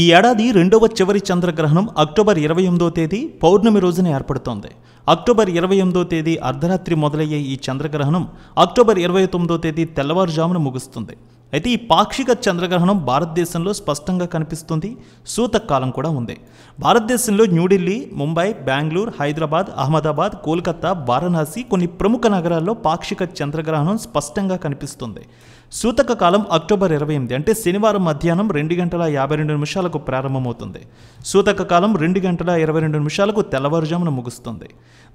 ఈ ఏడాది రెండవ చివరి చంద్రగ్రహణం అక్టోబర్ ఇరవై ఎనిమిదో తేదీ పౌర్ణమి రోజున ఏర్పడుతోంది అక్టోబర్ ఇరవై ఎనిమిదో తేదీ అర్ధరాత్రి మొదలయ్యే ఈ చంద్రగ్రహణం అక్టోబర్ ఇరవై తొమ్మిదో తేదీ తెల్లవారుజామున ముగుస్తుంది అయితే ఈ పాక్షిక చంద్రగ్రహణం భారతదేశంలో స్పష్టంగా కనిపిస్తుంది సూతకాలం కూడా ఉంది భారతదేశంలో న్యూఢిల్లీ ముంబై బెంగళూరు హైదరాబాద్ అహ్మదాబాద్ కోల్కతా వారణాసి కొన్ని ప్రముఖ నగరాల్లో పాక్షిక చంద్రగ్రహణం స్పష్టంగా కనిపిస్తుంది సూతక కాలం అక్టోబర్ ఇరవై ఎనిమిది అంటే శనివారం మధ్యాహ్నం రెండు గంటల యాభై రెండు నిమిషాలకు ప్రారంభమవుతుంది సూతక కాలం రెండు గంటల ఇరవై రెండు నిమిషాలకు తెల్లవారుజామున ముగుస్తుంది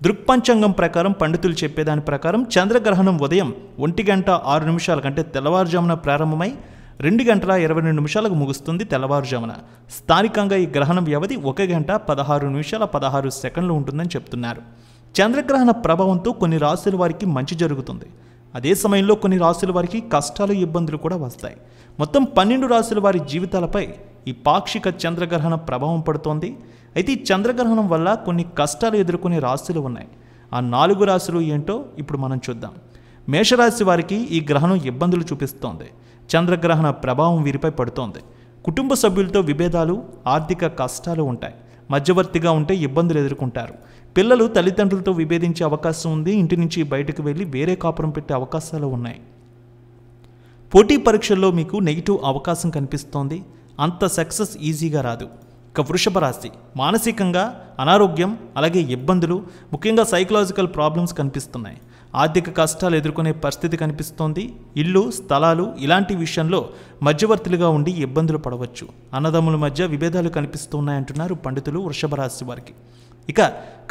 దృక్పంచాంగం ప్రకారం పండితులు చెప్పేదాని ప్రకారం చంద్రగ్రహణం ఉదయం ఒంటి గంట ఆరు నిమిషాల కంటే తెల్లవారుజామున ప్రారంభమై రెండు గంటల ఇరవై రెండు నిమిషాలకు ముగుస్తుంది తెల్లవారుజామున స్థానికంగా ఈ గ్రహణం వ్యవధి ఒక గంట పదహారు నిమిషాల పదహారు సెకండ్లు ఉంటుందని చెప్తున్నారు చంద్రగ్రహణ ప్రభావంతో కొన్ని రాశుల వారికి మంచి జరుగుతుంది అదే సమయంలో కొన్ని రాశుల వారికి కష్టాలు ఇబ్బందులు కూడా వస్తాయి మొత్తం పన్నెండు రాశుల వారి జీవితాలపై ఈ పాక్షిక చంద్రగ్రహణం ప్రభావం పడుతోంది అయితే ఈ చంద్రగ్రహణం వల్ల కొన్ని కష్టాలు ఎదుర్కొనే రాశులు ఉన్నాయి ఆ నాలుగు రాశులు ఏంటో ఇప్పుడు మనం చూద్దాం మేషరాశి వారికి ఈ గ్రహణం ఇబ్బందులు చూపిస్తోంది చంద్రగ్రహణ ప్రభావం వీరిపై పడుతోంది కుటుంబ సభ్యులతో విభేదాలు ఆర్థిక కష్టాలు ఉంటాయి మధ్యవర్తిగా ఉంటే ఇబ్బందులు ఎదుర్కొంటారు పిల్లలు తల్లిదండ్రులతో విభేదించే అవకాశం ఉంది ఇంటి నుంచి బయటకు వెళ్ళి వేరే కాపురం పెట్టే అవకాశాలు ఉన్నాయి పోటీ పరీక్షల్లో మీకు నెగిటివ్ అవకాశం కనిపిస్తోంది అంత సక్సెస్ ఈజీగా రాదు ఇక వృషభ రాశి మానసికంగా అనారోగ్యం అలాగే ఇబ్బందులు ముఖ్యంగా సైకలాజికల్ ప్రాబ్లమ్స్ కనిపిస్తున్నాయి ఆర్థిక కష్టాలు ఎదుర్కొనే పరిస్థితి కనిపిస్తోంది ఇల్లు స్థలాలు ఇలాంటి విషయంలో మధ్యవర్తులుగా ఉండి ఇబ్బందులు పడవచ్చు అన్నదమ్ముల మధ్య విభేదాలు కనిపిస్తున్నాయంటున్నారు పండితులు వృషభ రాశి వారికి ఇక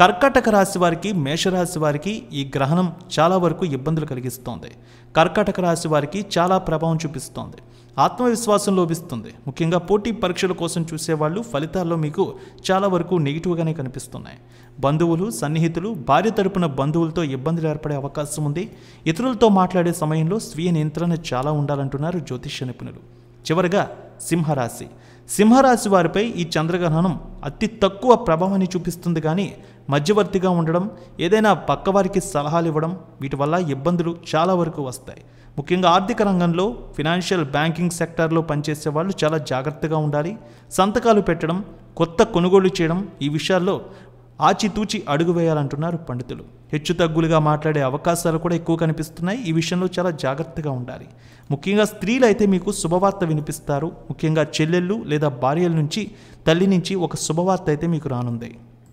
కర్కాటక రాశి వారికి మేషరాశి వారికి ఈ గ్రహణం చాలా వరకు ఇబ్బందులు కలిగిస్తోంది కర్కాటక రాశి వారికి చాలా ప్రభావం చూపిస్తోంది ఆత్మవిశ్వాసం లోపిస్తుంది ముఖ్యంగా పోటీ పరీక్షల కోసం చూసేవాళ్ళు ఫలితాల్లో మీకు చాలా వరకు నెగిటివ్గానే కనిపిస్తున్నాయి బంధువులు సన్నిహితులు భార్య తరపున బంధువులతో ఇబ్బందులు ఏర్పడే అవకాశం ఉంది ఇతరులతో మాట్లాడే సమయంలో స్వీయ నియంత్రణ చాలా ఉండాలంటున్నారు జ్యోతిష్య నిపుణులు చివరగా సింహరాశి సింహరాశి వారిపై ఈ చంద్రగ్రహణం అతి తక్కువ ప్రభావాన్ని చూపిస్తుంది కానీ మధ్యవర్తిగా ఉండడం ఏదైనా పక్కవారికి సలహాలు ఇవ్వడం వీటి వల్ల ఇబ్బందులు చాలా వరకు వస్తాయి ముఖ్యంగా ఆర్థిక రంగంలో ఫినాన్షియల్ బ్యాంకింగ్ సెక్టార్లో పనిచేసే వాళ్ళు చాలా జాగ్రత్తగా ఉండాలి సంతకాలు పెట్టడం కొత్త కొనుగోలు చేయడం ఈ విషయాల్లో ఆచితూచి అడుగు వేయాలంటున్నారు పండితులు హెచ్చు తగ్గులుగా మాట్లాడే అవకాశాలు కూడా ఎక్కువ కనిపిస్తున్నాయి ఈ విషయంలో చాలా జాగ్రత్తగా ఉండాలి ముఖ్యంగా స్త్రీలు అయితే మీకు శుభవార్త వినిపిస్తారు ముఖ్యంగా చెల్లెళ్ళు లేదా భార్యల నుంచి తల్లి నుంచి ఒక శుభవార్త అయితే మీకు రానుంది